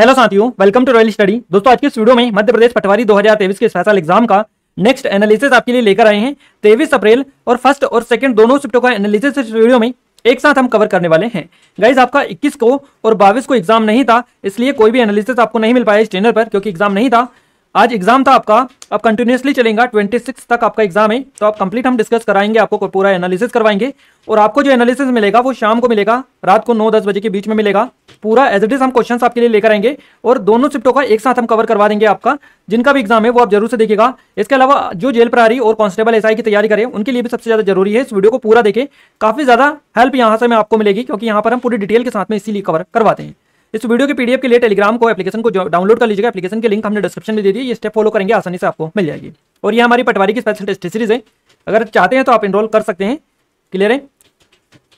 hello साथियों welcome to royal study दोस्तों आज के इस वीडियो में मध्य प्रदेश पटवारी 2023 के स्पेशल एग्जाम का नेक्स्ट एनालिसिस आपके लिए लेकर आए हैं तेईस अप्रैल और फर्स्ट और सेकंड दोनों शिफ्टों का एनालिसिस इस वीडियो में एक साथ हम कवर करने वाले हैं गाइज आपका 21 को और 22 को एग्जाम नहीं था इसलिए कोई भी एनालिसिस आपको नहीं मिल पाया इस चैनल पर क्योंकि एग्जाम नहीं था आज एग्जाम था आपका अब कंटिन्यूसली चलेगा 26 तक आपका एग्जाम है तो आप कंप्लीट हम डिस्कस कराएंगे आपको पूरा एनालिसिस करवाएंगे और आपको जो एनालिसिस मिलेगा वो शाम को मिलेगा रात को नौ दस बजे के बीच में मिलेगा पूरा एज इट इज हम क्वेश्चन आपके लिए लेकर आएंगे और दोनों शिफ्टों का एक साथ हम कवर करवा देंगे आपका जिनका भी एग्जाम है वो आप जरूर से देखेगा इसके अलावा जो जेल प्रहारी और कॉन्स्टेबल एस की तैयारी करें उनके लिए भी सबसे ज्यादा जरूरी है इस वीडियो को पूरा देखें काफी ज्यादा हेल्प यहाँ से मैं आपको मिलेगी क्योंकि यहाँ पर हम पूरी डिटेल के साथ में इसीलिए कवर करवाते हैं इस वीडियो के पीडीएफ के लिए टेलीग्राम को एप्लीकेशन को डाउनलोड कर लीजिएगा एप्लीकेशन के लिंक हमने डिस्क्रिप्शन में दे दी ये स्टेप फॉलो करेंगे आसानी से आपको मिल जाएगी और ये हमारी पटवारी की स्पेशल टेस्ट सीरीज है अगर चाहते हैं तो आप इनरोल कर सकते हैं क्लियर है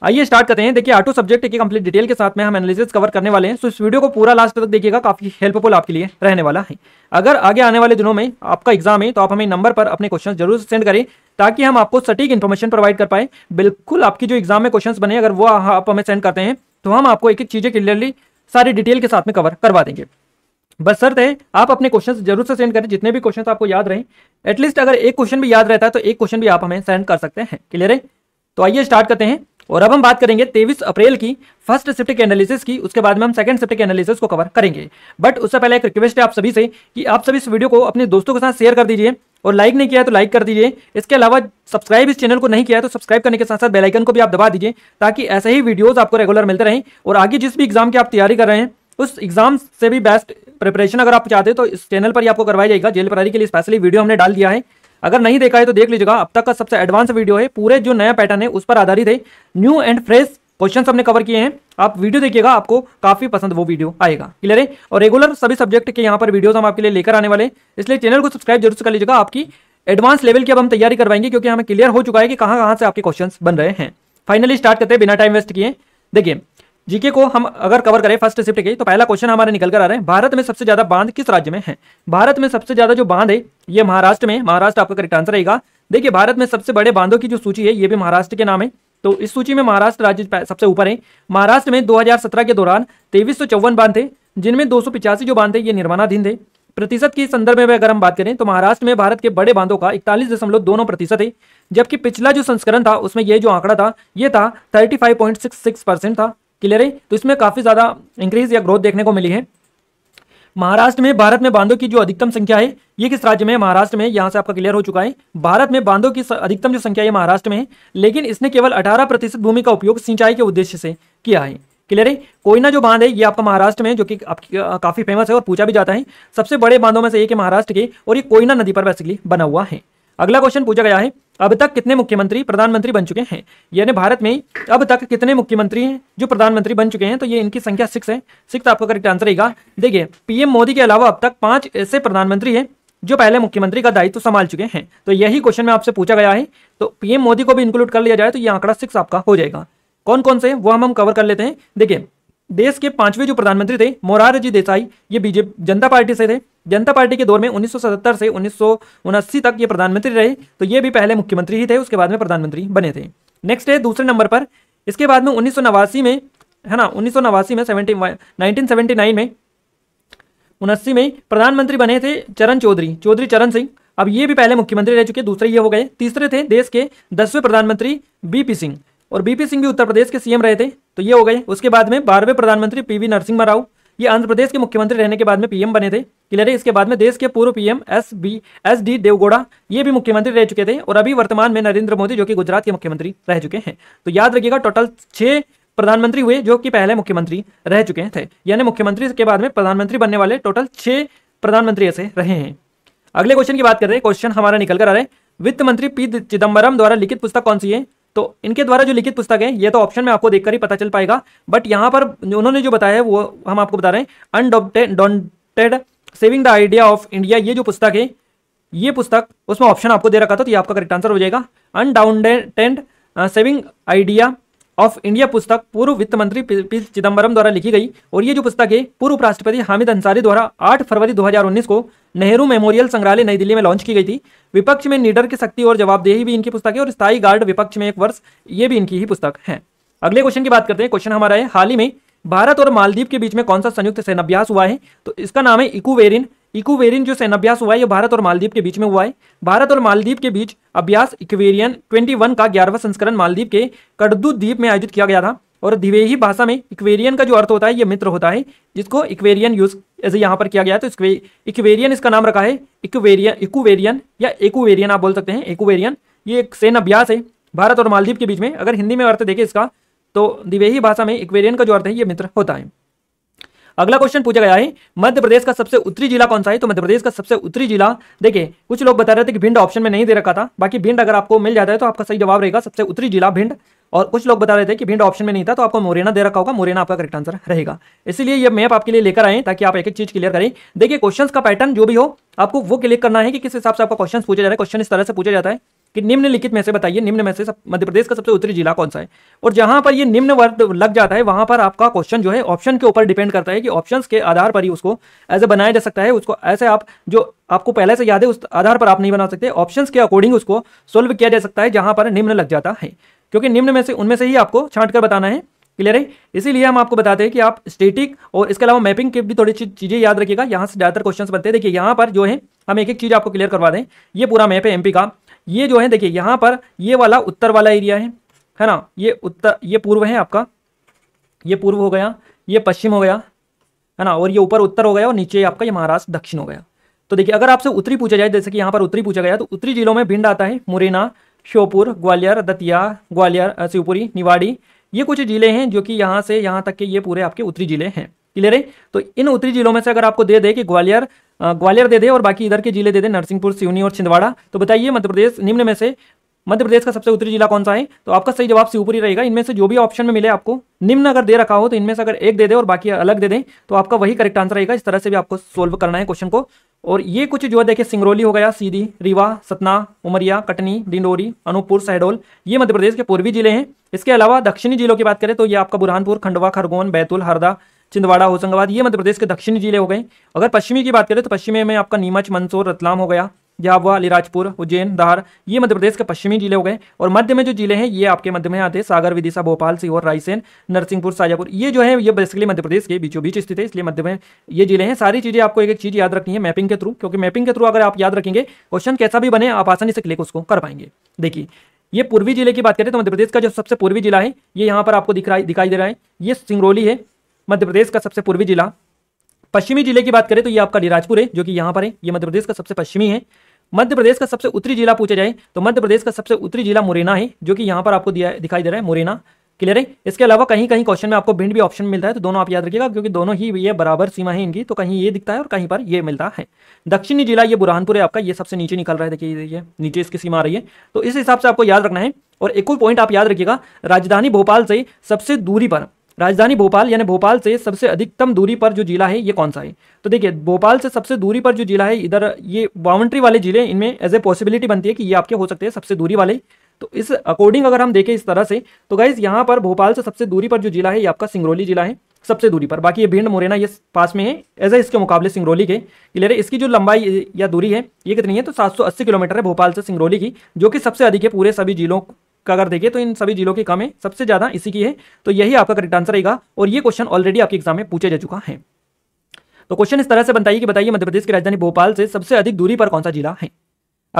आइए स्टार्ट करते हैं देखिए आटो सब्जेक्ट की कंप्लीट डिटेल के साथ में हम एनालिसिस कवर करने वाले हैं तो इस वीडियो को पूरा लास्ट तक देखिएगा काफी हेल्पफुल आपके लिए रहने वाला है अगर आगे आने वाले दिनों में आपका एग्जाम है तो आप हमें नंबर पर अपने क्वेश्चन जरूर सेंड करें ताकि हम आपको सटीक इन्फॉर्मेशन प्रोवाइड कर पाए बिल्कुल आपकी जो एग्जाम में क्वेश्चन बने अगर वो आप हमें सेंड करते हैं तो हम आपको एक एक चीज़ें क्लियरली सारे डिटेल के साथ में कवर करवा देंगे बस सर थे आप अपने क्वेश्चन जरूर से सेंड करें जितने भी क्वेश्चन आपको याद रहे एटलीस्ट अगर एक क्वेश्चन भी याद रहता है तो एक क्वेश्चन भी आप हमें सेंड कर सकते हैं क्लियर है तो आइए स्टार्ट करते हैं और अब हम बात करेंगे 23 अप्रैल की फर्स्ट शिफ्ट के एनालिसिस की उसके बाद में हम सेकंड शिफ्ट के एनालिसिस को कवर करेंगे बट उससे पहले एक रिक्वेस्ट है आप सभी से कि आप सभी इस वीडियो को अपने दोस्तों के साथ शेयर कर दीजिए और लाइक नहीं किया है तो लाइक कर दीजिए इसके अलावा सब्सक्राइब इस चैनल को नहीं किया है तो सब्सक्राइब करने के साथ साथ बेलाइकन को भी आप दबा दीजिए ताकि ऐसे ही वीडियोज़ आपको रेगुलर मिलते रहें और आगे जिस भी एग्ज़ाम की आप तैयारी कर रहे हैं उस एग्ज़ाम से भी बेस्ट प्रिपरेशन अगर आप चाहते हैं तो इस चैनल पर ही आपको करवाया जाएगा जेल प्रारी के लिए स्पेशली वीडियो हमने डाल दिया है अगर नहीं देखा है तो देख लीजिएगा अब तक का सबसे एडवांस वीडियो है पूरे जो नया पैटर्न है उस पर आधारित है न्यू एंड फ्रेश क्वेश्चन हमने कवर किए हैं आप वीडियो देखिएगा आपको काफी पसंद वो वीडियो आएगा क्लियर है और रेगुलर सभी सब्जेक्ट के यहाँ पर वीडियोज हम आपके लिए लेकर आने वाले इसलिए चैनल को सब्सक्राइब जरूर कर लीजिएगा आपकी एडवांस लेवल की अब हम तैयारी करवाएंगे क्योंकि हमें क्लियर हो चुका है कि कहाँ कहाँ से आपके क्वेश्चन बन रहे हैं फाइनली स्टार्ट करते हैं बिना टाइम वेस्ट किए देखिए जीके को हम अगर कवर करें फर्स्ट शिफ्ट के तो पहला क्वेश्चन हमारे निकल कर आ रहे हैं भारत में सबसे ज्यादा बांध किस राज्य में है भारत में सबसे ज्यादा जो बांध है ये महाराष्ट्र में महाराष्ट्र आपका करेक्ट आंसर रहेगा देखिए भारत में सबसे बड़े बांधों की जो सूची है ये भी महाराष्ट्र के नाम है तो इस सूची में महाराष्ट्र राज्य सबसे ऊपर है महाराष्ट्र में 2017 के दौरान तेईस सौ चौवन बांध थे जिनमें दो जो बांध थे ये निर्माणाधीन थे प्रतिशत के संदर्भ में अगर हम बात करें तो महाराष्ट्र में भारत के बड़े बांधों का इकतालीस दशमलव दोनों प्रतिशत है जबकि पिछला जो संस्करण था उसमें यह जो आंकड़ा था यह था thirty five point six six percent था क्लियर है तो इसमें काफ़ी ज़्यादा इंक्रीज या ग्रोथ देखने को मिली है महाराष्ट्र में भारत में बांधों की जो अधिकतम संख्या है ये किस राज्य में महाराष्ट्र में यहाँ से आपका क्लियर हो चुका है भारत में बांधों की अधिकतम जो संख्या है महाराष्ट्र में है लेकिन इसने केवल अठारह प्रतिशत भूमि का उपयोग सिंचाई के उद्देश्य से किया है क्लियर है कोयना जो बांध है ये आपका महाराष्ट्र में जो कि आपकी काफी फेमस है और पूछा भी जाता है सबसे बड़े बांधों में से एक है महाराष्ट्र के और ये कोयना नदी पर बेसिकली बना हुआ है अगला क्वेश्चन पूछा गया है अब तक कितने मुख्यमंत्री प्रधानमंत्री बन चुके हैं यानी भारत में अब तक कितने मुख्यमंत्री हैं जो प्रधानमंत्री बन चुके हैं तो ये इनकी संख्या सिक्स है सिक्स आपका करेक्ट आंसर रहेगा देखिए पीएम मोदी के अलावा अब तक पांच ऐसे प्रधानमंत्री हैं जो पहले मुख्यमंत्री का दायित्व तो संभाल चुके हैं तो यही क्वेश्चन में आपसे पूछा गया है तो पीएम मोदी को भी इंक्लूड कर लिया जाए तो ये आंकड़ा सिक्स आपका हो जाएगा कौन कौन से वो हम हम कवर कर लेते हैं देखिए देश के पांचवें जो प्रधानमंत्री थे मोरारजी देसाई ये बीजेपी जनता पार्टी से थे जनता पार्टी के दौर में 1977 से उन्नीस तक ये प्रधानमंत्री रहे तो ये भी पहले मुख्यमंत्री ही थे उसके बाद में प्रधानमंत्री बने थे नेक्स्ट है दूसरे नंबर पर इसके बाद में उन्नीस में है ना उन्नीस में सेवेंटी नाइनटीन में उनासी में प्रधानमंत्री बने थे चरण चौधरी चौधरी चरण सिंह अब ये भी पहले मुख्यमंत्री रह चुके दूसरे ये हो गए तीसरे थे देश के दसवें प्रधानमंत्री बीपी सिंह और बीपी सिंह भी उत्तर प्रदेश के सीएम रहे थे तो ये हो गए उसके बाद में बारहवें प्रधानमंत्री पीवी नरसिंह राव ये आंध्र प्रदेश के मुख्यमंत्री रहने के बाद में पीएम बने थे क्लियर है इसके बाद में देश के पूर्व PM S B S D Deve Gowda ये भी मुख्यमंत्री रह चुके थे और अभी वर्तमान में नरेंद्र मोदी जो कि गुजरात के मुख्यमंत्री रह चुके हैं तो याद रखिएगा टोटल छह प्रधानमंत्री हुए जो कि पहले मुख्यमंत्री रह चुके थे यानी मुख्यमंत्री के बाद में प्रधानमंत्री बनने वाले टोटल छह प्रधानमंत्री ऐसे रहे हैं अगले क्वेश्चन की बात कर रहे हैं क्वेश्चन हमारा निकल कर आ रहे हैं वित्त मंत्री पी चिदम्बरम द्वारा लिखित पुस्तक कौन सी है तो इनके द्वारा जो लिखित पुस्तक है ये तो ऑप्शन में आपको देखकर ही पता चल पाएगा बट यहाँ पर उन्होंने जो बताया है वो हम आपको बता रहे हैं undaunted saving the idea of India ये जो पुस्तक है ये पुस्तक उसमें ऑप्शन आपको दे रखा था तो ये आपका करेक्ट आंसर हो जाएगा undaunted saving idea of India पुस्तक पूर्व वित्त मंत्री पी चिदम्बरम द्वारा लिखी गई और ये जो पुस्तक है पूर्व उपराष्ट्रपति हामिद अंसारी द्वारा 8 फरवरी 2019 को नेहरू मेमोरियल संग्रहालय नई दिल्ली में लॉन्च की गई थी विपक्ष में नीडर की शक्ति और जवाबदेही भी इनकी पुस्तक है और स्थायी गार्ड विपक्ष में एक वर्ष ये भी इनकी ही पुस्तक है अगले क्वेश्चन की बात करते हैं क्वेश्चन हमारा है हाल ही में भारत और मालदीव के बीच में कौन सा संयुक्त सेनाभ्यास हुआ है तो इसका नाम है इकुवेरिन इकोवेरियन जो अभ्यास हुआ है ये भारत और मालदीप के बीच में हुआ है भारत और मालदीप के बीच अभ्यास इक्वेरियन 21 का ग्यारहवा संस्करण मालदीप के कडदू द्वीप में आयोजित किया गया था और दिवेही भाषा में इक्वेरियन का जो अर्थ होता है ये मित्र होता है जिसको इक्वेरियन यूज ऐसे यहाँ पर किया गया तो इक्वेरियन इसका नाम रखा है इक्वेरियन इक्वेरियन या एकुवेरियन आप बोल सकते हैं एकुवेरियन ये एक सैन अभ्यास है भारत और मालदीव के बीच में अगर हिंदी में अर्थ देखें इसका तो दिवेही भाषा में इक्वेरियन का जो अर्थ है ये मित्र होता है अगला क्वेश्चन पूछा गया है मध्य प्रदेश का सबसे उत्तरी जिला कौन सा है तो मध्य प्रदेश का सबसे उत्तरी जिला देखिए कुछ लोग बता रहे थे कि भिंड ऑप्शन में नहीं दे रखा था बाकी भिंड अगर आपको मिल जाता है तो आपका सही जवाब रहेगा सबसे उत्तरी जिला भिंड और कुछ लोग बता रहे थे कि भिंड ऑप्शन में नहीं था तो आपको मोरेना दे रखा होगा मोरेना आपका करेक्ट आंसर रहेगा इसलिए ये मैप आपके लिए लेकर आए ताकि आप एक एक चीज क्लियर करें देखिए क्वेश्चन का पैटर्न जो भी हो आपको वो क्लिक करना है कि किस हिसाब से आपका क्वेश्चन पूछा जा रहा है क्वेश्चन इस तरह से पूछा जाता है कि निम्नलिखित में से बताइए निम्न में से मध्य प्रदेश का सबसे उत्तरी जिला कौन सा है और जहां पर ये निम्न वर्ग लग जाता है वहां पर आपका क्वेश्चन जो है ऑप्शन के ऊपर डिपेंड करता है कि ऑप्शंस के आधार पर ही उसको ऐसे बनाया जा सकता है उसको ऐसे आप जो आपको पहले से याद है उस आधार पर आप नहीं बना सकते ऑप्शन के अकॉर्डिंग उसको सोल्व किया जा सकता है जहां पर निम्न लग जाता है क्योंकि निम्न में से उनमें से ही आपको छांट कर बताना है क्लियर है इसीलिए हम आपको बताते हैं कि आप स्टेटिक और इसके अलावा मैपिंग की भी थोड़ी चीज़ें याद रखिएगा यहाँ से ज़्यादातर क्वेश्चन बनते हैं देखिए यहाँ पर जो है हम एक एक चीज़ आपको क्लियर करवा दें ये पूरा मैप है एमपी का ये जो है देखिए यहाँ पर ये वाला उत्तर वाला एरिया है है ना ये उत्तर ये पूर्व है आपका ये पूर्व हो गया ये पश्चिम हो गया है ना और ये ऊपर उत्तर हो गया और नीचे आपका ये महाराष्ट्र दक्षिण हो गया तो देखिए अगर आपसे उत्तरी पूछा जाए जैसे कि यहाँ पर उत्तरी पूछा गया तो उत्तरी जिलों में भिंड आता है मुरैना श्योपुर ग्वालियर दतिया ग्वालियर शिवपुरी निवाड़ी ये कुछ जिले हैं जो कि यहाँ से यहाँ तक के ये पूरे आपके उत्तरी जिले हैं क्लियर है तो इन उत्तरी जिलों में से अगर आपको दे दे कि ग्वालियर ग्वालियर दे दे और बाकी इधर के जिले दे दे नरसिंहपुर सिवनी और छिंदवाड़ा तो बताइए मध्य प्रदेश निम्न में से मध्य प्रदेश का सबसे उत्तरी जिला कौन सा है तो आपका सही जवाब शिवपुरी रहेगा इनमें से जो भी ऑप्शन में मिले आपको निम्न अगर दे रखा हो तो इनमें से अगर एक दे दे और बाकी अलग दे दें तो आपका वही करेक्ट आंसर रहेगा इस तरह से भी आपको सोल्व करना है क्वेश्चन को और ये कुछ जो है देखिए सिंगरौली हो गया सीधी रीवा सतना उमरिया कटनी डिंडोरी अनूपपुर शहडोल ये मध्य प्रदेश के पूर्वी जिले हैं इसके अलावा दक्षिणी जिलों की बात करें तो ये आपका बुरहानपुर खंडवा खरगोन बैतूल हरदा छिंदवाड़ा होशंगाबाद ये मध्य प्रदेश के दक्षिणी जिले हो गए अगर पश्चिमी की बात करें तो पश्चिमी में आपका नीमच मंदसौर रतलाम हो गया झाबुआ अलीराजपुर उज्जैन धार ये मध्य प्रदेश के पश्चिमी जिले हो गए और मध्य में जो जिले हैं ये आपके मध्य में आते हैं सागर विदिशा भोपाल सीहोर रायसेन नरसिंहपुर शाजापुर ये जो है ये बेसिकली मध्य प्रदेश के बीचों बीच स्थित है इसलिए मध्य में ये जिले हैं सारी चीज़ें आपको एक एक चीज़ याद रखनी है मैपिंग के थ्रू क्योंकि मैपिंग के थ्रू अगर आप याद रखेंगे क्वेश्चन कैसा भी बने आप आसानी से क्लिक उसको कर पाएंगे देखिए ये पूर्वी जिले की बात करें तो मध्य प्रदेश का जो सबसे पूर्वी जिला है ये यहाँ पर आपको दिखाई दिखाई दे रहा है ये सिंगरौली है मध्य प्रदेश का सबसे पूर्वी जिला पश्चिमी जिले की बात करें तो ये आपका निराजपुर है जो कि यहाँ पर है ये मध्य प्रदेश का सबसे पश्चिमी है मध्य प्रदेश का सबसे उत्तरी जिला पूछा जाए तो मध्य प्रदेश का सबसे उत्तरी जिला मुरैना है जो कि यहाँ पर आपको दिया दिखाई दे रहा है मुरैना क्लियर है इसके अलावा कहीं कहीं क्वेश्चन में आपको भिंड भी ऑप्शन मिलता है तो दोनों आप याद रखिएगा क्योंकि दोनों ही ये बराबर सीमा है इनकी तो कहीं ये दिखता है और कहीं पर ये मिलता है दक्षिणी जिला ये बुरहानपुर है आपका ये सबसे नीचे निकल रहा है देखिए ये नीचे इसकी सीमा आ रही है तो इस हिसाब से आपको याद रखना है और एक पॉइंट आप याद रखिएगा राजधानी भोपाल से सबसे दूरी पर राजधानी भोपाल यानी भोपाल से सबसे अधिकतम दूरी पर जो जिला है ये कौन सा है तो देखिए भोपाल से सबसे दूरी पर जो जिला है इधर ये बाउंड्री वाले जिले इनमें एज ए पॉसिबिलिटी बनती है कि ये आपके हो सकते हैं सबसे दूरी वाले तो इस अकॉर्डिंग अगर हम देखें इस तरह से तो गाइज यहाँ पर भोपाल से सबसे दूरी पर जो जिला है ये आपका सिंगरौली जिला है सबसे दूरी पर बाकी ये भिंड मुरैना ये पास में है एज ए इसके मुकाबले सिंगरौली के क्लियर इसकी जो लंबाई या दूरी है ये कितनी है तो 780 किलोमीटर है भोपाल से सिंगरौली की जो कि सबसे अधिक है पूरे सभी जिलों का अगर देखिए तो इन सभी जिलों की कमें सबसे ज़्यादा इसी की है तो यही आपका करेक्ट आंसर रहेगा और ये क्वेश्चन ऑलरेडी आपके एग्जाम में पूछा जा चुका है तो क्वेश्चन इस तरह से बताइए कि बताइए मध्य प्रदेश की राजधानी भोपाल से सबसे अधिक दूरी पर कौन सा जिला है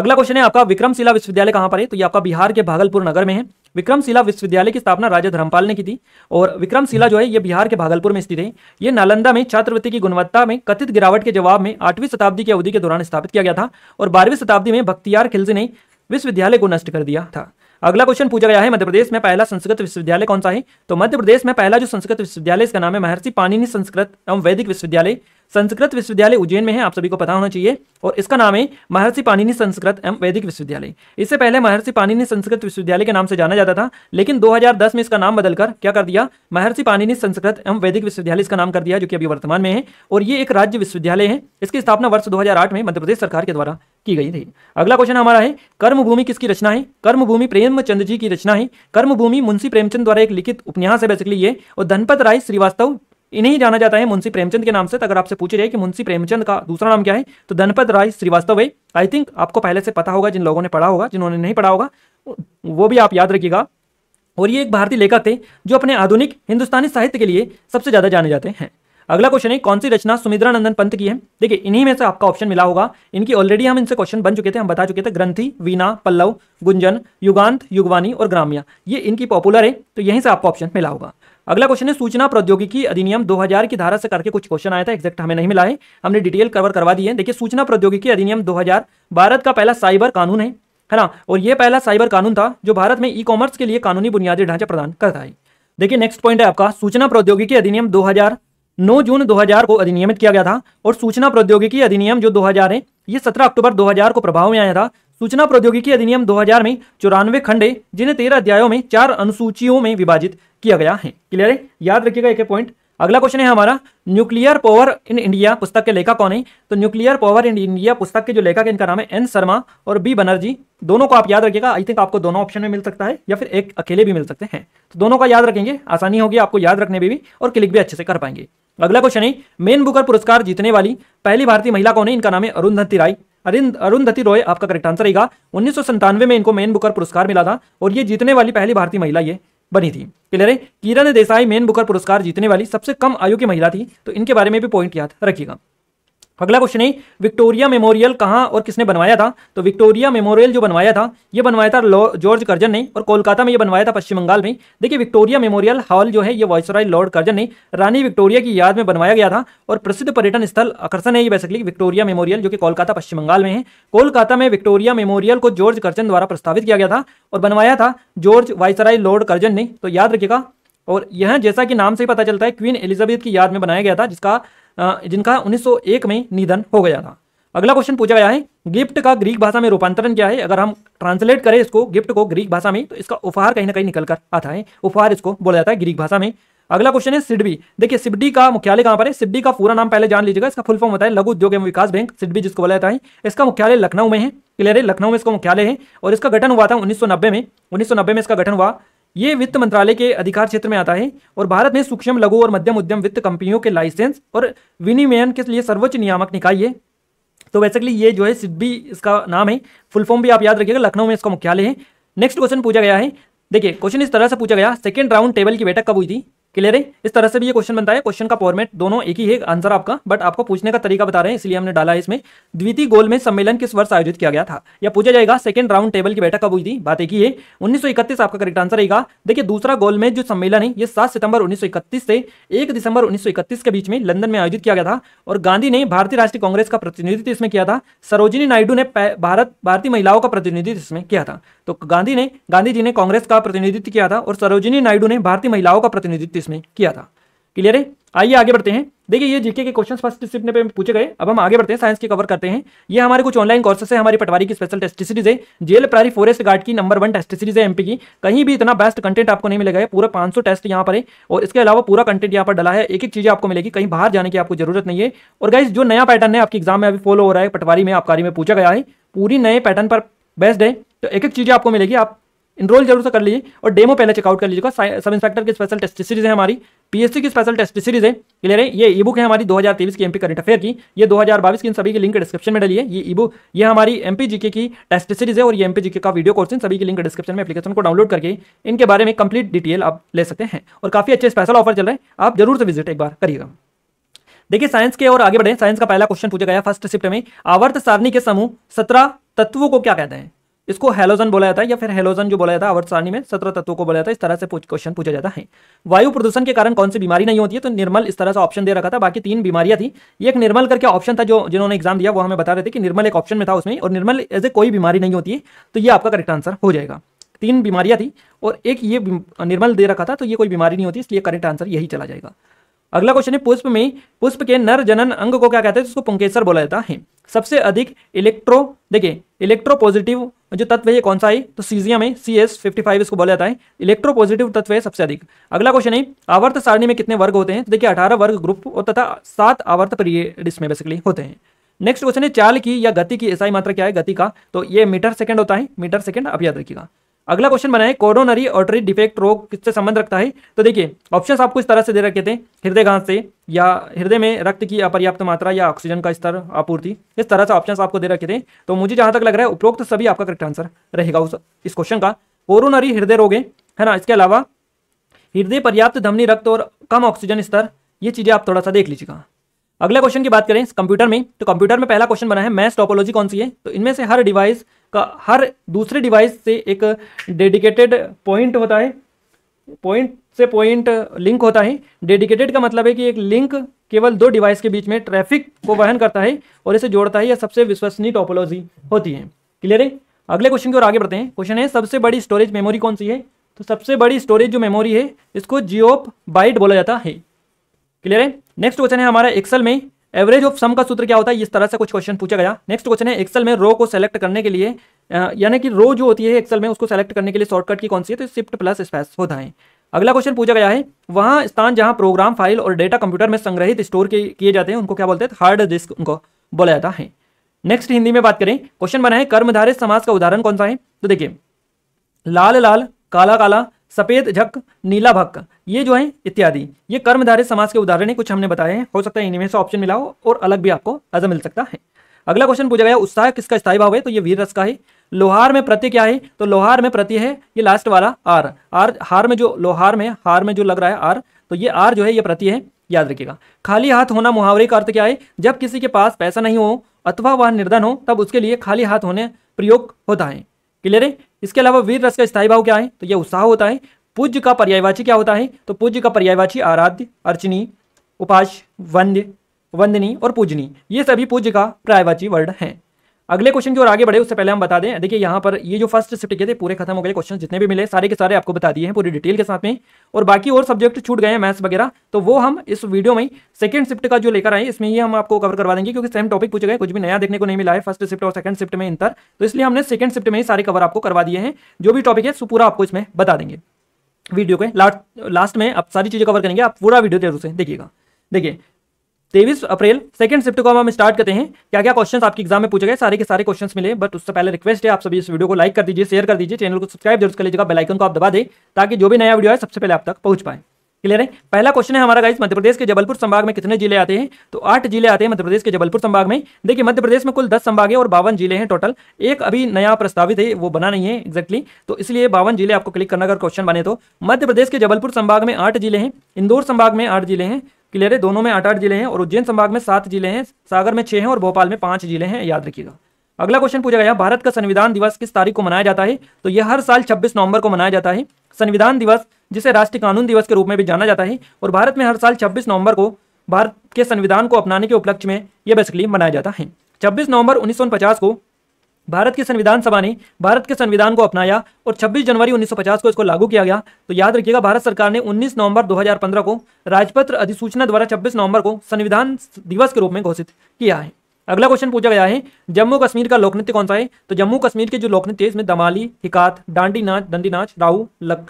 अगला क्वेश्चन है आपका विक्रमशिला विश्वविद्यालय कहां पर है तो ये आपका बिहार के भागलपुर नगर में है विक्रमशिला विश्वविद्यालय की स्थापना राजा धर्मपाल ने की थी और विक्रमशिला जो है ये बिहार के भागलपुर में स्थित है ये नालंदा में छात्रवृत्ति की गुणवत्ता में कथित गिरावट के जवाब में आठवीं शताब्दी की अवधि के दौरान स्थापित किया गया था और बारहवीं शताब्दी में भक्तियार खिलजी ने विश्वविद्यालय को नष्ट कर दिया था अगला क्वेश्चन पूछा गया है मध्य प्रदेश में पहला संस्कृत विश्वविद्यालय कौन सा है तो मध्य प्रदेश में पहला जो संस्कृत विश्वविद्यालय इसका नाम है महर्षि पानिनी संस्कृत एवं वैदिक विश्वविद्यालय संस्कृत विश्वविद्यालय उज्जैन में है आप सभी को पता होना चाहिए और इसका नाम है महर्षि पानिनी संस्कृत एवं वैदिक विश्वविद्यालय इससे पहले महर्षि पानिनी संस्कृत विश्वविद्यालय के नाम से जाना जाता था लेकिन 2010 में इसका नाम बदलकर क्या कर दिया महर्षि पानिनी संस्कृत एवं वैदिक विश्वविद्यालय इसका नाम कर दिया जो कि अभी वर्तमान में है और ये एक राज्य विश्वविद्यालय है इसकी स्थापना वर्ष दो में मध्यप्रदेश सरकार के द्वारा की गई थी अगला क्वेश्चन हमारा है कर्म भूमि किसकी रचना है कर्म भूमि प्रेमचंद जी की रचना है कर्म भूमि मुंशी प्रेमचंद द्वारा एक लिखित उपन्यास है बेसिकली ये और धनपत राय श्रीवास्तव इन्हें जाना जाता है मुंशी प्रेमचंद के नाम से अगर आपसे पूछे जाए कि मुंशी प्रेमचंद का दूसरा नाम क्या है तो धनपत राय श्रीवास्तव है आई थिंक आपको पहले से पता होगा जिन लोगों ने पढ़ा होगा जिन्होंने नहीं पढ़ा होगा वो भी आप याद रखिएगा और ये एक भारतीय लेखक थे जो अपने आधुनिक हिंदुस्तानी साहित्य के लिए सबसे ज़्यादा जाने जाते हैं अगला क्वेश्चन है कौन सी रचना सुमित्रा नंदन पंत की है देखिए इन्हीं में से आपका ऑप्शन मिला होगा इनकी ऑलरेडी हम इनसे क्वेश्चन बन चुके थे हम बता चुके थे ग्रंथी वीणा पल्लव गुंजन युगांत युगवानी और ग्राम्या ये इनकी पॉपुलर है तो यहीं से आपको ऑप्शन मिला होगा अगला क्वेश्चन है सूचना प्रौद्योगिकी अधिनियम 2000 की धारा से करके कुछ क्वेश्चन आया था एक्जैक्ट हमें नहीं मिला है हमने डिटेल कवर करवा दी है देखिए सूचना प्रौद्योगिकी अधिनियम 2000 भारत का पहला साइबर कानून है है ना और यह पहला साइबर कानून था जो भारत में ई कॉमर्स के लिए कानूनी बुनियादी ढांचा प्रदान करता है देखिए नेक्स्ट पॉइंट है आपका सूचना प्रौद्योगिकी अधिनियम दो 9 जून 2000 को अधिनियमित किया गया था और सूचना प्रौद्योगिकी अधिनियम जो 2000 है ये 17 अक्टूबर 2000 को प्रभाव में आया था सूचना प्रौद्योगिकी अधिनियम 2000 में चौरानवे खंडे जिन्हें तेरह अध्यायों में चार अनुसूचियों में विभाजित किया गया है क्लियर है याद रखिएगा एक पॉइंट अगला क्वेश्चन है हमारा न्यूक्लियर पावर इन इंडिया पुस्तक के लेखक कौन है तो न्यूक्लियर पावर इन इंडिया पुस्तक के जो लेखक है इनका नाम है एन शर्मा और बी बनर्जी दोनों को आप याद रखिएगा आई थिंक आपको दोनों ऑप्शन में मिल सकता है या फिर एक अकेले भी मिल सकते हैं तो दोनों का याद रखेंगे आसानी होगी आपको याद रखने में भी और क्लिक भी अच्छे से कर पाएंगे अगला क्वेश्चन है मेन बुकर पुरस्कार जीतने वाली पहली भारतीय महिला कौन है इनका नाम है अरुंधति राय अरुंधति रॉय आपका करेक्ट आंसर रहेगा उन्नीस में इनको मेन बुकर पुरस्कार मिला था और ये जीतने वाली पहली भारतीय महिला ये बनी थी क्लियर है किरण देसाई मेन बुकर पुरस्कार जीतने वाली सबसे कम आयु की महिला थी तो इनके बारे में भी पॉइंट याद रखिएगा अगला क्वेश्चन है विक्टोरिया मेमोरियल कहाँ और किसने बनवाया था तो विक्टोरिया मेमोरियल जो बनवाया था ये बनवाया था जॉर्ज कर्जन ने और कोलकाता में ये बनवाया था पश्चिम बंगाल में देखिए विक्टोरिया मेमोरियल हॉल जो है ये वॉइसराय लॉर्ड कर्जन ने रानी विक्टोरिया की याद में बनवाया गया था और प्रसिद्ध पर्यटन स्थल आकर्षण है ये बेसिकली विक्टोरिया मेमोरियल जो कि कोलकाता पश्चिम बंगाल में है कोलकाता में विक्टोरिया मेमोरियल को जॉर्ज कर्जन द्वारा प्रस्तावित किया गया था और बनवाया था जॉर्ज वाइसराय लॉर्ड कर्जन ने तो याद रखिएगा और यह जैसा कि नाम से ही पता चलता है क्वीन एलिजाबेथ की याद में बनाया गया था जिसका जिनका 1901 में निधन हो गया था अगला क्वेश्चन पूछा गया है गिफ्ट का ग्रीक भाषा में रूपांतरण क्या है अगर हम ट्रांसलेट करें इसको गिफ्ट को ग्रीक भाषा में तो इसका उपहार कहीं ना कहीं निकल कर आता है उपहार इसको बोला जाता है ग्रीक भाषा में अगला क्वेश्चन है सिडबी देखिए सिडबी का मुख्यालय कहां पर है सिडबी का पूरा नाम पहले जान लीजिएगा इसका फुल फॉर्म होता है लघु उद्योग एवं विकास बैंक सिडबी जिसको बोला जाता है इसका मुख्यालय लखनऊ में है क्लियर है लखनऊ में इसका मुख्यालय है और इसका गठन हुआ था 1990 में 1990 में इसका गठन हुआ ये वित्त मंत्रालय के अधिकार क्षेत्र में आता है और भारत में सूक्ष्म लघु और मध्यम उद्यम वित्त कंपनियों के लाइसेंस और विनिमयन के लिए सर्वोच्च नियामक निकाय है तो बेसिकली ये जो है सिद्धी इसका नाम है फुल फॉर्म भी आप याद रखिएगा लखनऊ में इसका मुख्यालय है नेक्स्ट क्वेश्चन पूछा गया है देखिए क्वेश्चन इस तरह से पूछा गया सेकंड राउंड टेबल की बैठक कब हुई थी क्लियर है इस तरह से भी ये क्वेश्चन बनता है क्वेश्चन का फॉर्मेट दोनों एक ही है आंसर आपका बट आपको पूछने का तरीका बता रहे हैं इसलिए हमने डाला है इसमें द्वितीय गोल में सम्मेलन किस वर्ष आयोजित किया गया था या पूछा जाएगा सेकंड राउंड टेबल की बैठक कब हुई थी बात एक ही है उन्नीस आपका करेक्ट आंसर रहेगा देखिए दूसरा गोल में जो सम्मेलन है ये सात सितंबर उन्नीस से एक दिसंबर उन्नीस के बीच में लंदन में आयोजित किया गया था और गांधी ने भारतीय राष्ट्रीय कांग्रेस का प्रतिनिधित्व इसमें किया था सरोजिनी नायडू ने भारत भारतीय महिलाओं का प्रतिनिधित्व इसमें किया था तो गांधी ने गांधी जी ने कांग्रेस का प्रतिनिधित्व किया था और सरोजिनी नायडू ने भारतीय महिलाओं का प्रतिनिधित्व 1925 में किया था क्लियर है आइए आगे बढ़ते हैं देखिए ये जीके के क्वेश्चंस फर्स्ट डिसिप्लिन पे पूछे गए अब हम आगे बढ़ते हैं साइंस के कवर करते हैं ये हमारे कुछ ऑनलाइन कोर्सेस है हमारी पटवारी की स्पेशल टेस्ट सीरीज है जेल प्रारी फॉरेस्ट गार्ड की नंबर वन टेस्ट सीरीज है एमपी की कहीं भी इतना बेस्ट कंटेंट आपको नहीं मिलेगा पूरा पांच टेस्ट यहाँ पर है और इसके अलावा पूरा कंटेंट यहाँ पर डला है एक एक चीज आपको मिलेगी कहीं बाहर जाने की आपको जरूरत नहीं है और गाइज जो नया पैटर्न है आपकी एग्जाम में अभी फॉलो हो रहा है पटवारी में आपकारी में पूछा गया है पूरी नए पैटर्न पर बेस्ड है तो एक एक चीज आपको मिलेगी आप इनरोल जरूर से कर लीजिए और डेमो पहले चेकआउट कर लीजिएगा सब इंस्पेक्टर की स्पेशल टेस्ट सीरीज है हमारी पीएससी की स्पेशल टेस्ट सीरीज है क्लियर है ये ई बुक है हमारी 2023 की एमपी करंट अफेयर की ये 2022 की इन सभी की लिंक डिस्क्रिप्शन में डली है ये ई बुक ये हमारी एमपी जीके की टेस्ट सीरीज है और ये एमपी जीके का वीडियो कोर्स इन सभी की लिंक डिस्क्रिप्शन में एप्लीकेशन को डाउनलोड करके इनके बारे में कंप्लीट डिटेल आप ले सकते हैं और काफी अच्छे स्पेशल ऑफर चल रहे हैं आप जरूर से विजिट एक बार करिएगा देखिए साइंस के और आगे बढ़े साइंस का पहला क्वेश्चन पूछा गया फर्स्ट शिफ्ट में आवर्त सारणी के समूह सत्रह तत्वों को क्या कहते हैं इसको हेलोजन बोला जाता है या फिर हेलोजन जो बोला जाता है आवर्त सारणी में सत्रह तत्वों को बोला जाता है इस तरह से क्वेश्चन पूछा जाता है वायु प्रदूषण के कारण कौन सी बीमारी नहीं होती है तो निर्मल इस तरह से ऑप्शन दे रखा था बाकी तीन बीमारियां थी एक निर्मल करके ऑप्शन था जो जिन्होंने एग्जाम दिया वो हमें बता रहे थे कि निर्मल एक ऑप्शन में था उसमें और निर्मल एज ए कोई बीमारी नहीं होती है तो ये आपका करेक्ट आंसर हो जाएगा तीन बीमारियां थी और एक ये निर्मल दे रखा था तो ये कोई बीमारी नहीं होती इसलिए करेक्ट आंसर यही चला जाएगा अगला क्वेश्चन है पुष्प में पुष्प के नर जनन अंग को क्या कहते हैं जिसको पुंकेसर बोला जाता है सबसे अधिक इलेक्ट्रो देखिए इलेक्ट्रो पॉजिटिव जो तत्व है ये कौन सा है तो सीजियम है सी एस फिफ्टी फाइव इसको बोला जाता है इलेक्ट्रोपॉजिटिव तत्व है सबसे अधिक अगला क्वेश्चन है आवर्त सारणी में कितने वर्ग होते हैं तो देखिए अठारह वर्ग ग्रुप और तथा सात आवर्त पीरियड इसमें बेसिकली होते हैं नेक्स्ट क्वेश्चन है चाल की या गति की ऐसा मात्रा क्या है गति का तो ये मीटर सेकंड होता है मीटर सेकंड अब याद रखिएगा अगला क्वेश्चन बनाए कोरोनरी ऑटरी डिफेक्ट रोग किससे संबंध रखता है तो देखिए ऑप्शंस आपको इस तरह से दे रखे थे हृदय घास से या हृदय में रक्त की अपर्याप्त मात्रा या ऑक्सीजन का स्तर आपूर्ति इस तरह से ऑप्शंस आपको दे रखे थे तो मुझे जहां तक लग रहा है उपरोक्त तो सभी आपका करेक्ट आंसर रहेगा उस इस क्वेश्चन का कोरोनरी हृदय रोग है ना इसके अलावा हृदय पर्याप्त धमनी रक्त और कम ऑक्सीजन स्तर ये चीज़ें आप थोड़ा सा देख लीजिएगा अगला क्वेश्चन की बात करें कंप्यूटर में तो कंप्यूटर में पहला क्वेश्चन बना है मैथ टॉपोलॉजी कौन सी है तो इनमें से हर डिवाइस का हर दूसरे डिवाइस से एक डेडिकेटेड पॉइंट होता है पॉइंट से पॉइंट लिंक होता है डेडिकेटेड का मतलब है कि एक लिंक केवल दो डिवाइस के बीच में ट्रैफिक को वहन करता है और इसे जोड़ता है यह सबसे विश्वसनीय टोपोलॉजी होती है क्लियर है अगले क्वेश्चन की ओर आगे बढ़ते हैं क्वेश्चन है सबसे बड़ी स्टोरेज मेमोरी कौन सी है तो सबसे बड़ी स्टोरेज जो मेमोरी है इसको जियोप बाइट बोला जाता है क्लियर है नेक्स्ट क्वेश्चन है हमारा एक्सल में एवरेज ऑफ सम का सूत्र क्या होता है इस तरह से कुछ क्वेश्चन पूछा गया नेक्स्ट क्वेश्चन है एक्सेल में रो को सेलेक्ट करने के लिए यानी कि रो जो होती है एक्सेल में उसको सेलेक्ट करने के लिए शॉर्टकट की कौन सी है तो शिफ्ट प्लस स्पेस होता है अगला क्वेश्चन पूछा गया है वहाँ स्थान जहाँ प्रोग्राम फाइल और डेटा कंप्यूटर में संग्रहित स्टोर किए जाते हैं उनको क्या बोलते हैं हार्ड डिस्क उनको बोला जाता है नेक्स्ट हिंदी में बात करें क्वेश्चन बना है कर्मधारित समाज का उदाहरण कौन सा है तो देखिए लाल लाल काला काला सफेद झक नीला भक्का ये जो है इत्यादि ये कर्मधारित समाज के उदाहरण है कुछ हमने बताए हैं हो सकता है इनमें से ऑप्शन मिलाओ और अलग भी आपको अजर मिल सकता है अगला क्वेश्चन पूछा गया उत्साह किसका स्थायी भाव है तो ये वीर रस का है लोहार में प्रति क्या है तो लोहार में प्रति है ये लास्ट वाला आर आर हार में जो लोहार में हार में जो लग रहा है आर तो ये आर जो है ये प्रति है याद रखिएगा खाली हाथ होना मुहावरे का अर्थ क्या है जब किसी के पास पैसा नहीं हो अथवा वह निर्धन हो तब उसके लिए खाली हाथ होने प्रयोग होता है क्लियर है इसके अलावा वीर रस का स्थायी भाव क्या है तो यह उत्साह होता है पूज्य का पर्यायवाची क्या होता है तो पूज्य का पर्यायवाची आराध्य अर्चनी उपास वंद्य वंदनी और पूजनी ये सभी पूज्य का पर्यायवाची वर्ड हैं अगले क्वेश्चन की ओर आगे बढ़े उससे पहले हम बता दें देखिए यहाँ पर ये जो फर्स्ट शिफ्ट के थे पूरे खत्म हो गए क्वेश्चन जितने भी मिले सारे के सारे आपको बता दिए हैं पूरी डिटेल के साथ में और बाकी और सब्जेक्ट छूट गए हैं मैथ्स वगैरह तो वो हम इस वीडियो में सेकंड शिफ्ट का जो लेकर आए इसमें ये हम आपको कवर करवा देंगे क्योंकि सेम टॉपिक पूछे गए कुछ भी नया देखने को नहीं मिला है फर्स्ट शिफ्ट और सेकंड शिफ्ट में इंतर तो इसलिए हमने सेकंड शिफ्ट में ही सारे कवर आपको करवा दिए हैं जो भी टॉपिक है सो पूरा आपको इसमें बता देंगे वीडियो के लास्ट लास्ट में आप सारी चीज़ें कवर करेंगे आप पूरा वीडियो जरूर से देखिएगा देखिए तेईस अप्रैल सेकंड शिफ्ट को हम स्टार्ट करते हैं क्या क्या क्वेश्चन आपके एग्जाम में पूछे गए सारे के सारे क्वेश्चन मिले बट उससे पहले रिक्वेस्ट है आप सभी इस वीडियो को लाइक कर दीजिए शेयर कर दीजिए चैनल को सब्सक्राइब जरूर कर लीजिएगा बेलाइकन को आप दबा दें ताकि जो भी नया वीडियो है सबसे पहले आप तक पहुंच पाए क्लियर है पहला क्वेश्चन है हमारा गाइस मध्य प्रदेश के जबलपुर संभाग में कितने जिले आते हैं तो आठ जिले आते हैं मध्य प्रदेश के जबलपुर संभाग में देखिए मध्य प्रदेश में कुल दस है और बावन जिले हैं टोटल एक अभी नया प्रस्तावित है वो बना नहीं है एक्जैक्टली तो इसलिए बावन जिले आपको क्लिक करना अगर क्वेश्चन बने तो मध्य प्रदेश के जबलपुर संभाग में आठ जिले हैं इंदौर संभाग में आठ जिले हैं क्लियर है दोनों में आठ आठ जिले हैं और उज्जैन संभाग में सात जिले हैं सागर में छह हैं और भोपाल में पांच जिले हैं याद रखिएगा अगला क्वेश्चन पूछा गया भारत का संविधान दिवस किस तारीख को मनाया जाता है तो यह हर साल 26 नवंबर को मनाया जाता है संविधान दिवस जिसे राष्ट्रीय कानून दिवस के रूप में भी जाना जाता है और भारत में हर साल 26 नवंबर को भारत के संविधान को अपनाने के उपलक्ष्य में यह बेसिकली मनाया जाता है छब्बीस नवंबर उन्नीस को भारत की संविधान सभा ने भारत के संविधान को अपनाया और 26 जनवरी 1950 को इसको लागू किया गया तो याद रखिएगा भारत सरकार ने 19 नवंबर 2015 को राजपत्र अधिसूचना द्वारा 26 नवंबर को संविधान दिवस के रूप में घोषित किया है अगला क्वेश्चन पूछा गया है जम्मू कश्मीर का लोकनृत्य कौन सा है तो जम्मू कश्मीर के जो लोकनृत्य है इसमें दमाली हिकात डांडी नाच दंडी नाच राहू लक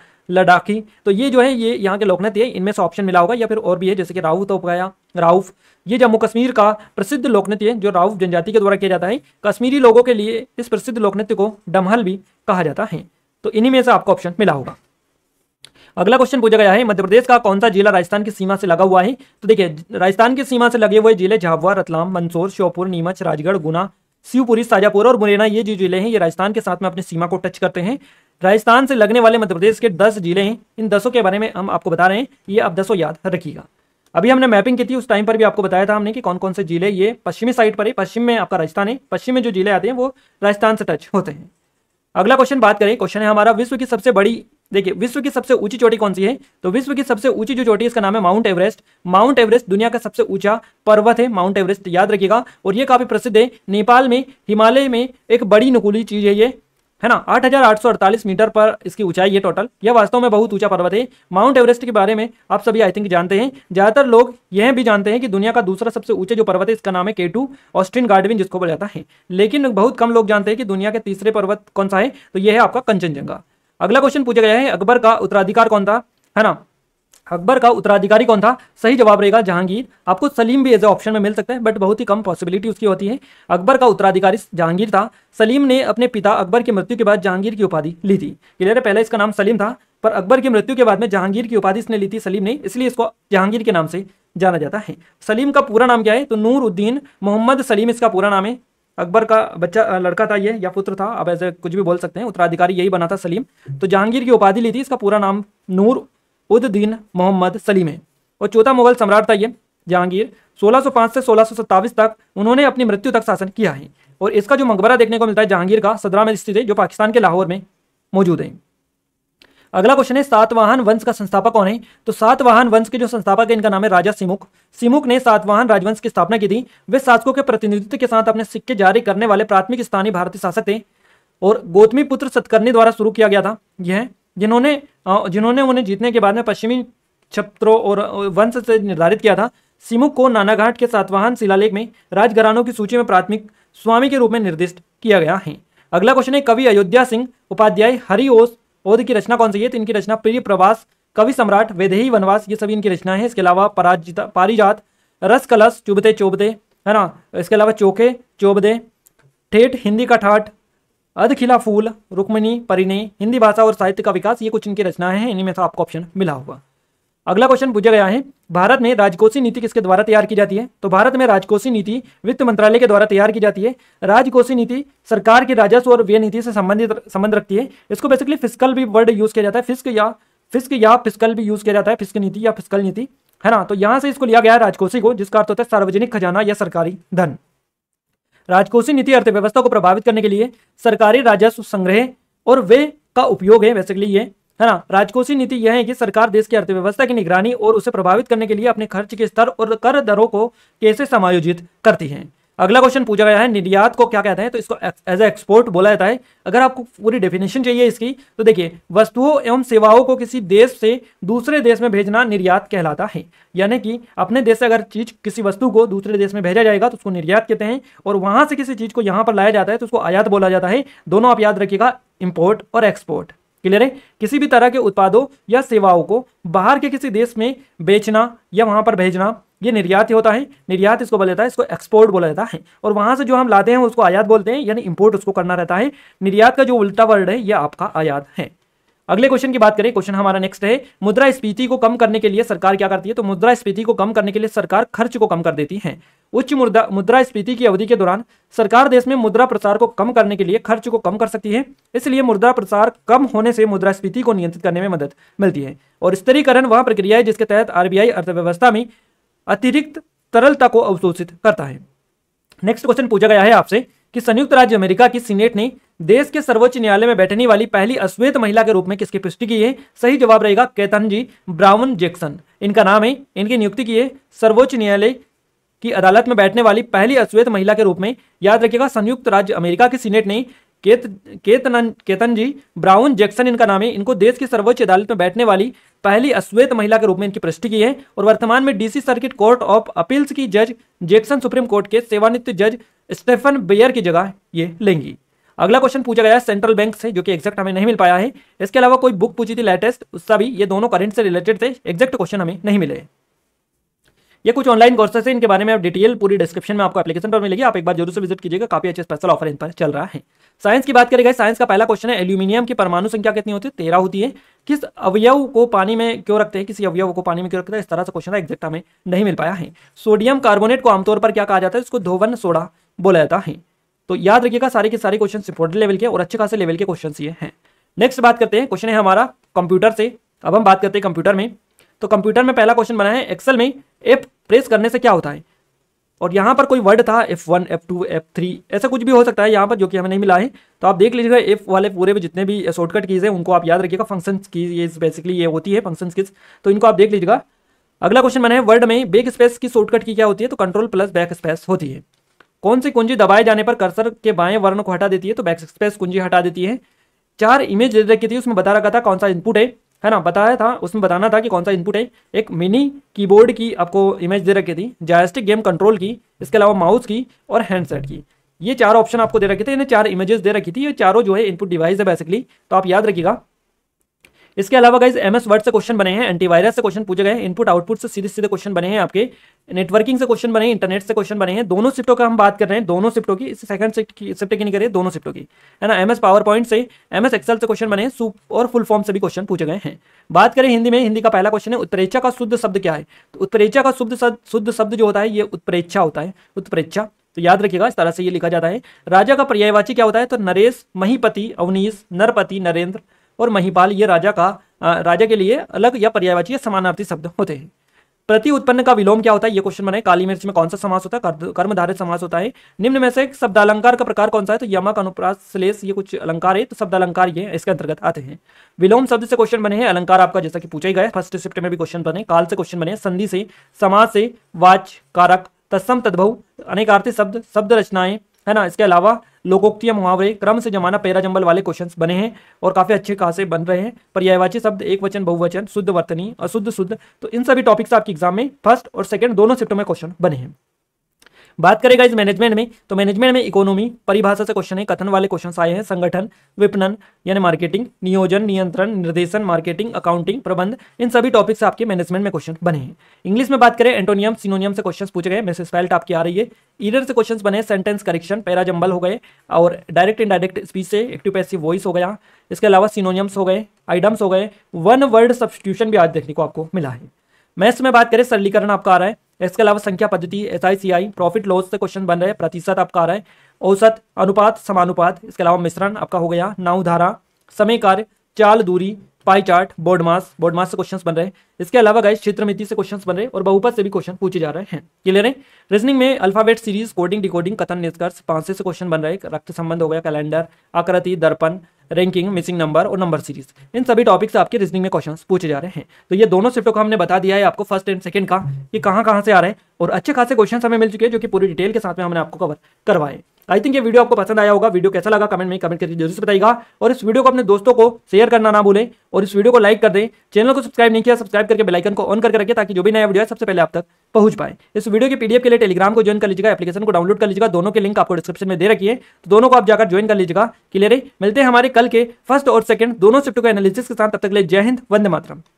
तो ये जो है ये यहाँ के लोकनृत्य है इनमें से ऑप्शन मिला होगा या फिर और भी है जैसे कि राहू तो गया राउफ ये जम्मू कश्मीर का प्रसिद्ध लोकनृत्य है जो राउफ जनजाति के द्वारा किया जाता है कश्मीरी लोगों के लिए इस प्रसिद्ध लोकनृत्य को डमहल भी कहा जाता है तो इन्हीं में से आपको ऑप्शन मिला होगा अगला क्वेश्चन पूछा गया है मध्य प्रदेश का कौन सा जिला राजस्थान की सीमा से लगा हुआ है तो देखिए राजस्थान की सीमा से लगे हुए जिले झाबुआ रतलाम मंदसौर श्योपुर नीमच राजगढ़ गुना शिवपुरी साजापुर और मुरैना ये जो जिले हैं ये राजस्थान के साथ में अपनी सीमा को टच करते हैं राजस्थान से लगने वाले मध्य प्रदेश के दस जिले हैं इन दसों के बारे में हम आपको बता रहे हैं ये आप दसों याद रखिएगा अभी हमने मैपिंग की थी उस टाइम पर भी आपको बताया था हमने कि कौन कौन से जिले ये पश्चिमी साइड पर है पश्चिम में आपका राजस्थान है पश्चिम में जो जिले आते हैं वो राजस्थान से टच होते हैं अगला क्वेश्चन बात करें क्वेश्चन है हमारा विश्व की सबसे बड़ी देखिए विश्व की सबसे ऊंची चोटी कौन सी है तो विश्व की सबसे ऊंची जो चोटी इसका नाम है माउंट एवरेस्ट माउंट एवरेस्ट दुनिया का सबसे ऊंचा पर्वत है माउंट एवरेस्ट याद रखिएगा और ये काफी प्रसिद्ध है नेपाल में हिमालय में एक बड़ी नकुली चीज है ये है ना 8,848 मीटर पर इसकी ऊंचाई है टोटल यह वास्तव में बहुत ऊंचा पर्वत है माउंट एवरेस्ट के बारे में आप सभी आई थिंक जानते हैं ज्यादातर लोग यह भी जानते हैं कि दुनिया का दूसरा सबसे ऊंचा जो पर्वत है इसका नाम है केटू ऑस्टिन गार्डविन जिसको बोला जाता है लेकिन बहुत कम लोग जानते हैं कि दुनिया के तीसरे पर्वत कौन सा है तो यह है आपका कंचनजंगा अगला क्वेश्चन पूछा गया है अकबर का उत्तराधिकार कौन था है ना अकबर का उत्तराधिकारी कौन था सही जवाब रहेगा जहांगीर आपको सलीम भी एज ऑप्शन में मिल सकता है बट बहुत ही कम पॉसिबिलिटी उसकी होती है अकबर का उत्तराधिकारी जहांगीर था सलीम ने अपने पिता अकबर की मृत्यु के बाद जहांगीर की उपाधि ली थी क्लियर है पहले इसका नाम सलीम था पर अकबर की मृत्यु के बाद में जहांगीर की उपाधि इसने ली थी सलीम ने इसलिए इसको जहांगीर के नाम से जाना जाता है सलीम का पूरा नाम क्या है तो नूर उद्दीन मोहम्मद सलीम इसका पूरा नाम है अकबर का बच्चा लड़का था ये या पुत्र था अब ऐसे कुछ भी बोल सकते हैं उत्तराधिकारी यही बना था सलीम तो जहांगीर की उपाधि ली थी इसका पूरा नाम नूर उद्दीन मोहम्मद सलीम है और चौथा मुगल सम्राट था ये जहांगीर 1605 से सोलह तक उन्होंने अपनी मृत्यु तक शासन किया है और इसका जो मकबरा देखने को मिलता है जहांगीर का सदरा में स्थित है जो पाकिस्तान के लाहौर में मौजूद है अगला क्वेश्चन है सातवाहन वंश का संस्थापक कौन है तो सातवाहन वंश के जो संस्थापक है इनका नाम है राजा सिमुख सिमुख ने सातवाहन राजवंश की स्थापना की थी वे शासकों के प्रतिनिधित्व के साथ अपने सिक्के जारी करने वाले प्राथमिक स्थानीय भारतीय शासक थे और गौतमी पुत्र सत्कर्णी द्वारा शुरू किया गया था यह जिन्होंने जिन्होंने उन्हें जीतने के बाद में पश्चिमी छत्रों और वंश से निर्धारित किया था सिमुख को नानाघाट के सातवाहन शिलालेख में राजघरानों की सूची में प्राथमिक स्वामी के रूप में निर्दिष्ट किया गया है अगला क्वेश्चन है कवि अयोध्या सिंह उपाध्याय हरिओस ओध की रचना कौन सी है तो इनकी रचना प्रिय प्रवास कवि सम्राट वेदेही वनवास ये सभी इनकी रचना है इसके अलावा पराजिता पारिजात रस कलश चुभते चोबते है ना इसके अलावा चोखे चोबदे ठेठ हिंदी का ठाठ अधखिला फूल रुक्मिणी परिणय हिंदी भाषा और साहित्य का विकास ये कुछ इनकी हैं इन्हीं इनमें से आपको ऑप्शन मिला होगा अगला क्वेश्चन पूछा गया है भारत में राजकोषीय नीति किसके द्वारा तैयार की जाती है तो भारत में राजकोषीय नीति वित्त मंत्रालय के द्वारा तैयार की जाती है राजकोषीय नीति सरकार की राजस्व और व्यय नीति से संबंधित संबंध रखती है इसको बेसिकली फिस्कल भी वर्ड यूज किया जाता है फिस्क या फिस्क या फिस्कल भी यूज किया जाता है फिस्क नीति या फिस्कल नीति है ना तो यहाँ से इसको लिया गया है राजकोषीय को जिसका अर्थ होता है सार्वजनिक खजाना या सरकारी धन राजकोषीय नीति अर्थव्यवस्था को प्रभावित करने के लिए सरकारी राजस्व संग्रह और वे का उपयोग है बेसिकली ये है ना राजकोषीय नीति यह है कि सरकार देश की अर्थव्यवस्था की निगरानी और उसे प्रभावित करने के लिए अपने खर्च के स्तर और कर दरों को कैसे समायोजित करती है अगला क्वेश्चन पूछा गया है निर्यात को क्या कहते हैं तो इसको एज ए एक्सपोर्ट बोला जाता है अगर आपको पूरी डेफिनेशन चाहिए इसकी तो देखिए वस्तुओं एवं सेवाओं को किसी देश से दूसरे देश में भेजना निर्यात कहलाता है यानी कि अपने देश से अगर चीज किसी वस्तु को दूसरे देश में भेजा जाएगा तो उसको निर्यात कहते हैं और वहां से किसी चीज को यहाँ पर लाया जाता है तो उसको आयात बोला जाता है दोनों आप याद रखिएगा इम्पोर्ट और एक्सपोर्ट क्लियर है किसी भी तरह के उत्पादों या सेवाओं को बाहर के किसी देश में बेचना या वहां पर भेजना ये निर्यात ही होता है निर्यात इसको बोला जाता है इसको एक्सपोर्ट बोला जाता है और वहां से जो हम लाते हैं उसको आयात बोलते हैं यानी इंपोर्ट उसको करना रहता है निर्यात का जो उल्टा वर्ड है यह आपका आयात है अगले क्वेश्चन की बात करें क्वेश्चन हमारा नेक्स्ट है मुद्रा स्फीति को कम करने के लिए सरकार क्या करती है तो मुद्रा स्फीति को कम करने के लिए सरकार खर्च को कम कर देती है उच्च मुद्रा मुद्रास्फीति की अवधि के दौरान सरकार देश में मुद्रा प्रसार को कम करने के लिए खर्च को कम कर सकती है इसलिए मुद्रा प्रसार कम होने से मुद्रास्फीति को नियंत्रित करने में मदद मिलती है और स्तरीकरण वह प्रक्रिया है जिसके तहत आरबीआई अर्थव्यवस्था में अतिरिक्त तरलता को अवशोषित करता है नेक्स्ट क्वेश्चन पूछा गया है आपसे कि संयुक्त राज्य अमेरिका की सीनेट ने देश के सर्वोच्च न्यायालय में बैठने वाली पहली अश्वेत महिला के रूप में किसकी पुष्टि की है सही जवाब रहेगा केतन जी ब्राउन जैक्सन इनका नाम है इनकी नियुक्ति की है सर्वोच्च न्यायालय की अदालत में बैठने वाली पहली अश्वेत महिला के रूप में याद रखिएगा संयुक्त राज्य अमेरिका की सीनेट ने केत केतन केतन जी ब्राउन जैक्सन इनका नाम है इनको देश की सर्वोच्च अदालत में बैठने वाली पहली अश्वेत महिला के रूप में इनकी पुष्टि की है और वर्तमान में DC circuit court of appeals की जज जैक्सन सुप्रीम कोर्ट के सेवानित जज स्टेफन बेयर की जगह ये लेंगी अगला क्वेश्चन पूछा गया है सेंट्रल बैंक से जो कि एग्जैक्ट हमें नहीं मिल पाया है इसके अलावा कोई बुक पूछी थी लेटेस्ट उसका भी ये दोनों करंट से रिलेटेड थे एग्जैक्ट क्वेश्चन हमें नहीं मिले ये कुछ ऑनलाइन कोर्सेस है इनके बारे में डिटेल पूरी डिस्क्रिप्शन में आपको एप्लीकेशन पर मिलेगी आप एक बार जरूर से विजिट कीजिएगा काफी अच्छे स्पेशल ऑफर इन पर चल रहा है साइंस की बात गए साइंस का पहला क्वेश्चन है एल्यूमिनियम की परमाणु संख्या कितनी होती है तेरह होती है किस अवयव को पानी में क्यों रखते हैं किसी अवयव को पानी में क्यों रखते हैं इस तरह से क्वेश्चन एग्जैक्ट हमें नहीं मिल पाया है सोडियम कार्बोनेट को आमतौर पर क्या कहा जाता है इसको धोवन सोडा बोला जाता है तो याद रखिएगा सारे के सारे क्वेश्चन इंपोर्टेंट लेवल के और अच्छे खासे लेवल के क्वेश्चन ये हैं नेक्स्ट बात करते हैं क्वेश्चन है हमारा कंप्यूटर से अब हम बात करते हैं कंप्यूटर में तो कंप्यूटर में पहला क्वेश्चन बना है एक्सेल में एफ प्रेस करने से क्या होता है और यहाँ पर कोई वर्ड था F one F two F three ऐसा कुछ भी हो सकता है यहाँ पर जो कि हमें नहीं मिला है तो आप देख लीजिएगा एफ वाले पूरे भी जितने भी शॉर्टकट कीज़ हैं उनको आप याद रखिएगा फंक्शन कीज बेसिकली ये होती है फंक्शन कीज तो इनको आप देख लीजिएगा अगला क्वेश्चन मैंने वर्ड में बैक स्पेस की शॉर्टकट की क्या होती है तो कंट्रोल प्लस बैक स्पेस होती है कौन सी कुंजी दबाए जाने पर कर्सर के बाएं वर्ण को हटा देती है तो बैक स्पेस कुंजी हटा देती है चार इमेज दे रखी थी उसमें बता रखा था कौन सा इनपुट है है ना बताया था उसमें बताना था कि कौन सा इनपुट है एक मिनी कीबोर्ड की आपको इमेज दे रखी थी जायस्टिक गेम कंट्रोल की इसके अलावा माउस की और हैंडसेट की ये चार ऑप्शन आपको दे रखे थे इन्हें चार इमेजेस दे रखी थी ये चारों जो है इनपुट डिवाइस है बेसिकली तो आप याद रखिएगा इसके अलावा गाइज एम एस वर्ड से क्वेश्चन बने हैं एंटीवायरस से क्वेश्चन पूछे गए इनपुट आउटपुट से सीधे सीधे क्वेश्चन बने हैं आपके नेटवर्किंग से क्वेश्चन बने हैं इंटरनेट से क्वेश्चन बने हैं दोनों शिफ्टों का हम बात कर रहे हैं दोनों शिफ्टों की सेकंड शिफ्ट की नहीं करें दोनों शिफ्टों की है ना एम एस पावर पॉइंट से एम एस एक्सल से क्वेश्चन बने हैं और फुल फॉर्म से भी क्वेश्चन पूछे गए हैं बात करें हिंदी में हिंदी का पहला क्वेश्चन है उत्प्रेक्षा का शुद्ध शब्द क्या है तो उत्प्रेक्षा का शुद्ध शुद्ध शब्द जो होता है ये उत्प्रेक्षा होता है उत्प्रेक्षा तो याद रखिएगा इस तरह से ये लिखा जाता है राजा का पर्यायवाची क्या होता है तो नरेश महीपति अवनीश नरपति नरेंद्र और महिपाल ये राजा का आ, राजा के लिए अलग या पर्यायवाची या समानार्थी शब्द होते हैं प्रति उत्पन्न का विलोम क्या होता है ये क्वेश्चन बनाए काली मिर्च में कौन सा समास होता है कर्मधारित समास होता है निम्न में से शब्द अलंकार का प्रकार कौन सा है तो यमक अनुप्रास श्लेष ये कुछ अलंकार है तो अलंकार ये इसके अंतर्गत आते हैं विलोम शब्द से क्वेश्चन बने हैं अलंकार आपका जैसा कि पूछा ही गया फर्स्ट शिफ्ट में भी क्वेश्चन बने काल से क्वेश्चन बने संधि से समाज से वाच कारक तत्सम तद्भव अनेकार्थी शब्द शब्द रचनाएं है ना इसके अलावा लोकोक्तियां मुहावरे क्रम से जमाना पैरा जंबल वाले क्वेश्चन बने हैं और काफी अच्छे खासे बन रहे हैं पर्यायवाची शब्द एक वचन बहुवचन शुद्ध वर्तनी अशुद्ध शुद्ध तो इन सभी टॉपिक्स आपके एग्जाम में फर्स्ट और सेकेंड दोनों शिफ्टों में क्वेश्चन बने हैं बात करेगा इस मैनेजमेंट में तो मैनेजमेंट में इकोनॉमी परिभाषा से क्वेश्चन है कथन वाले क्वेश्चन आए हैं संगठन विपणन यानी मार्केटिंग नियोजन नियंत्रण निर्देशन मार्केटिंग अकाउंटिंग प्रबंध इन सभी टॉपिक से आपके मैनेजमेंट में क्वेश्चन बने हैं इंग्लिश में बात करें एंटोनियम सिनोनियम से क्वेश्चन पूछे गए मैसेज स्पेल्ट आपकी आ रही है इधर से क्वेश्चन बने सेंटेंस करेक्शन पैराजंबल हो गए और डायरेक्ट इनडायरेक्ट स्पीच से एक्टिव पैसिव वॉइस हो गया इसके अलावा सिनोनियम्स हो गए आइडम्स हो गए वन वर्ड सब्सटीट्यूशन भी आज देखने को आपको मिला है मैथ्स में बात करें सरलीकरण आपका आ रहा है इसके अलावा संख्या पद्धति S I C I profit loss से क्वेश्चन बन रहे हैं प्रतिशत आपका आ रहा है औसत अनुपात समानुपात इसके अलावा मिश्रण आपका हो गया धारा समय कार्य चाल दूरी pie chart BODMAS BODMAS से क्वेश्चन बन रहे हैं इसके अलावा क्षेत्र क्षेत्रमिति से क्वेश्चन बन रहे हैं और बहुपद से भी क्वेश्चन पूछे जा रहे हैं क्लियर है रीजनिंग में अल्फाबेट सीरीज कोडिंग डिकोडिंग कथन निष्कर्ष पांच से क्वेश्चन बन रहे हैं रक्त संबंध हो गया कैलेंडर आकृति दर्पण रैंकिंग मिसिंग नंबर और नंबर सीरीज इन सभी टॉपिक से आपके रीजनिंग में क्वेश्चन पूछे जा रहे हैं तो ये दोनों शिफ्टों का हमने बता दिया है आपको फर्स्ट एंड सेकंड का ये कहाँ कहाँ से आ रहे हैं और अच्छे खासे क्वेश्चन हमें मिल चुके हैं जो कि पूरी डिटेल के साथ में हमने आपको कवर करवाए आई थिंक ये वीडियो आपको पसंद आया होगा वीडियो कैसा लगा कमेंट में कमेंट करके जरूर बताएगा और इस वीडियो को अपने दोस्तों को शेयर करना ना भूलें और इस वीडियो को लाइक कर दें चैनल को सब्सक्राइब नहीं किया सब्सक्राइब करके बेलाइकन को ऑन करके रखें ताकि जो भी नया वीडियो है सबसे पहले आप तक पहुंच पाए इस वीडियो के पीडीएफ के लिए टेलीग्राम को ज्वाइन कर लीजिएगा एप्लीकेशन को डाउनलोड कर लीजिएगा दोनों के लिंक आपको डिस्क्रिप्शन में दे रखी है तो दोनों को आप जाकर ज्वाइन कर लीजिएगा क्लियर है मिलते हैं हमारे कल के फर्स्ट और सेकंड दोनों शिफ्ट के एनालिसिस के साथ तब तक ले जय हिंद वंदे मातरम